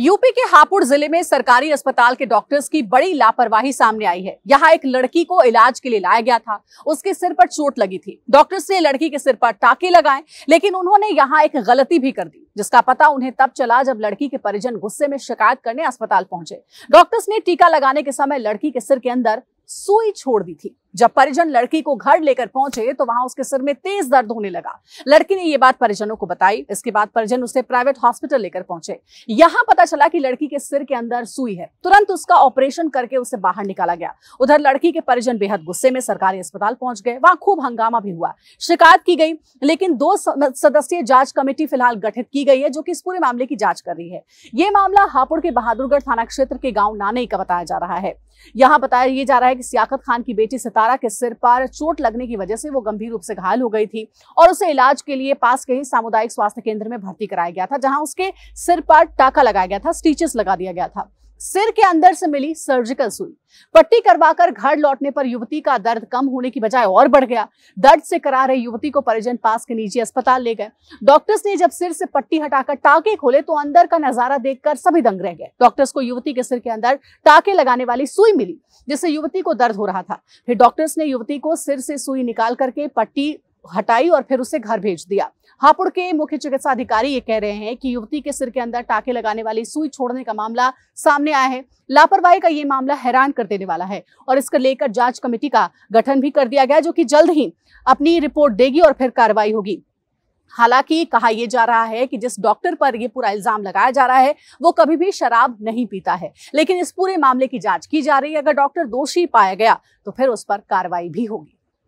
UP के हापुड़ जिले में सरकारी अस्पताल के डॉक्टर्स की बड़ी लापरवाही सामने आई है यहाँ एक लड़की को इलाज के लिए लाया गया था उसके सिर पर चोट लगी थी डॉक्टर्स ने लड़की के सिर पर टाके लगाए लेकिन उन्होंने यहाँ एक गलती भी कर दी जिसका पता उन्हें तब चला जब लड़की के परिजन गुस्से में शिकायत करने अस्पताल पहुंचे डॉक्टर्स ने टीका लगाने के समय लड़की के सिर के अंदर सुई छोड़ दी थी जब परिजन लड़की को घर लेकर पहुंचे तो वहां उसके सिर में तेज दर्द होने लगा लड़की ने यह बात परिजनों को बताई इसके बाद परिजन उसे प्राइवेट हॉस्पिटल लेकर पहुंचे यहां पता चला कि लड़की के सिर के अंदर सुई है तुरंत उसका ऑपरेशन करके उसे बाहर निकाला गया उधर लड़की के परिजन बेहद गुस्से में सरकारी अस्पताल पहुंच गए वहां खूब हंगामा भी हुआ शिकायत की गई लेकिन दो सदस्यीय जांच कमेटी फिलहाल गठित की गई है जो कि इस पूरे मामले की जांच कर रही है ये मामला हापुड़ के बहादुरगढ़ थाना क्षेत्र के गाँव नाने का बताया जा रहा है यहाँ बताया जा रहा है कि सियाकत खान की बेटी सितार तारा के सिर पर चोट लगने की वजह से वो गंभीर रूप से घायल हो गई थी और उसे इलाज के लिए पास के ही सामुदायिक स्वास्थ्य केंद्र में भर्ती कराया गया था जहां उसके सिर पर टाका लगाया गया था स्टीचेस लगा दिया गया था सिर के अंदर से मिली सर्जिकल सुई पट्टी करवाकर घर लौटने पर युवती का दर्द कम होने की बजाय और बढ़ गया दर्द से करा रहे युवती को परिजन पास के निजी अस्पताल ले गए डॉक्टर्स ने जब सिर से पट्टी हटाकर टाके खोले तो अंदर का नजारा देखकर सभी दंग रह गए डॉक्टर्स को युवती के सिर के अंदर टाके लगाने वाली सुई मिली जिससे युवती को दर्द हो रहा था फिर डॉक्टर्स ने युवती को सिर से सुई निकाल करके पट्टी हटाई और फिर उसे घर भेज दिया हापुड़ के मुख्य चिकित्सा अधिकारी ये कह रहे हैं कि युवती के सिर के अंदर टाके लगाने वाली सुई छोड़ने का मामला सामने आया है लापरवाही का ये मामला हैरान कर देने वाला है और इसको लेकर जांच कमेटी का गठन भी कर दिया गया जो कि जल्द ही अपनी रिपोर्ट देगी और फिर कार्रवाई होगी हालांकि कहा यह जा रहा है कि जिस डॉक्टर पर यह पूरा इल्जाम लगाया जा रहा है वो कभी भी शराब नहीं पीता है लेकिन इस पूरे मामले की जांच की जा रही है अगर डॉक्टर दोषी पाया गया तो फिर उस पर कार्रवाई भी होगी